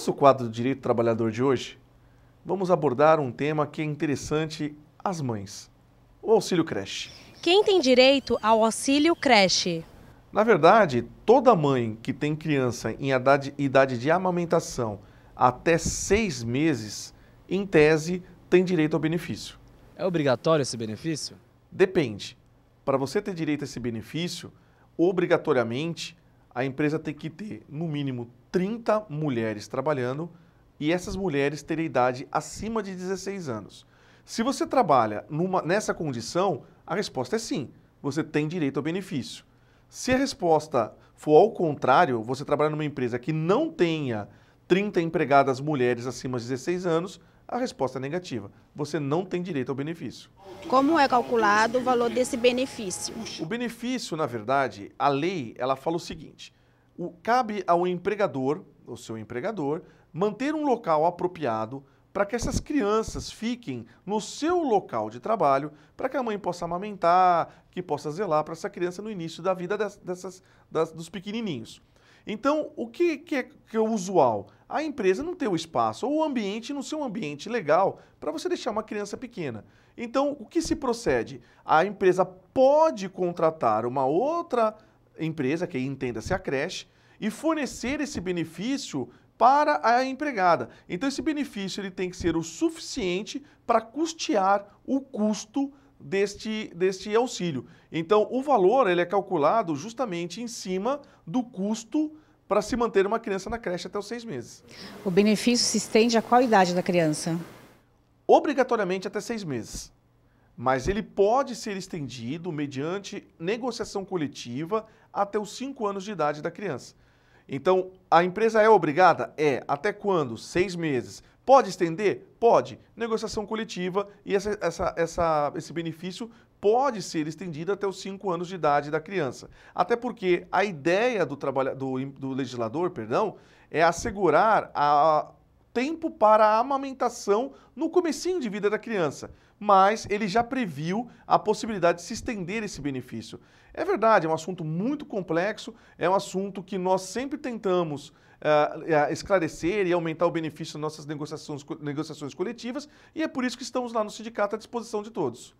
nosso quadro do Direito Trabalhador de hoje, vamos abordar um tema que é interessante às mães: o auxílio creche. Quem tem direito ao auxílio creche? Na verdade, toda mãe que tem criança em idade de amamentação até seis meses, em tese, tem direito ao benefício. É obrigatório esse benefício? Depende. Para você ter direito a esse benefício, obrigatoriamente a empresa tem que ter, no mínimo, 30 mulheres trabalhando e essas mulheres terem idade acima de 16 anos. Se você trabalha numa, nessa condição, a resposta é sim, você tem direito ao benefício. Se a resposta for ao contrário, você trabalha numa empresa que não tenha 30 empregadas mulheres acima de 16 anos, a resposta é negativa. Você não tem direito ao benefício. Como é calculado o valor desse benefício? O benefício, na verdade, a lei, ela fala o seguinte: o, cabe ao empregador, o seu empregador, manter um local apropriado para que essas crianças fiquem no seu local de trabalho, para que a mãe possa amamentar, que possa zelar para essa criança no início da vida dessas, dessas das, dos pequenininhos. Então, o que, que, é, que é o usual? A empresa não ter o espaço, ou o ambiente não ser um ambiente legal para você deixar uma criança pequena. Então, o que se procede? A empresa pode contratar uma outra empresa, que entenda-se a creche, e fornecer esse benefício para a empregada. Então esse benefício ele tem que ser o suficiente para custear o custo deste, deste auxílio. Então, o valor ele é calculado justamente em cima do custo para se manter uma criança na creche até os seis meses. O benefício se estende a qual idade da criança? Obrigatoriamente até seis meses. Mas ele pode ser estendido mediante negociação coletiva até os cinco anos de idade da criança. Então, a empresa é obrigada? É. Até quando? Seis meses. Pode estender? Pode. Negociação coletiva e essa, essa, essa, esse benefício pode ser estendido até os cinco anos de idade da criança. Até porque a ideia do, trabalha, do, do legislador perdão, é assegurar a, tempo para a amamentação no comecinho de vida da criança, mas ele já previu a possibilidade de se estender esse benefício. É verdade, é um assunto muito complexo, é um assunto que nós sempre tentamos uh, esclarecer e aumentar o benefício nas nossas negociações, negociações coletivas, e é por isso que estamos lá no sindicato à disposição de todos.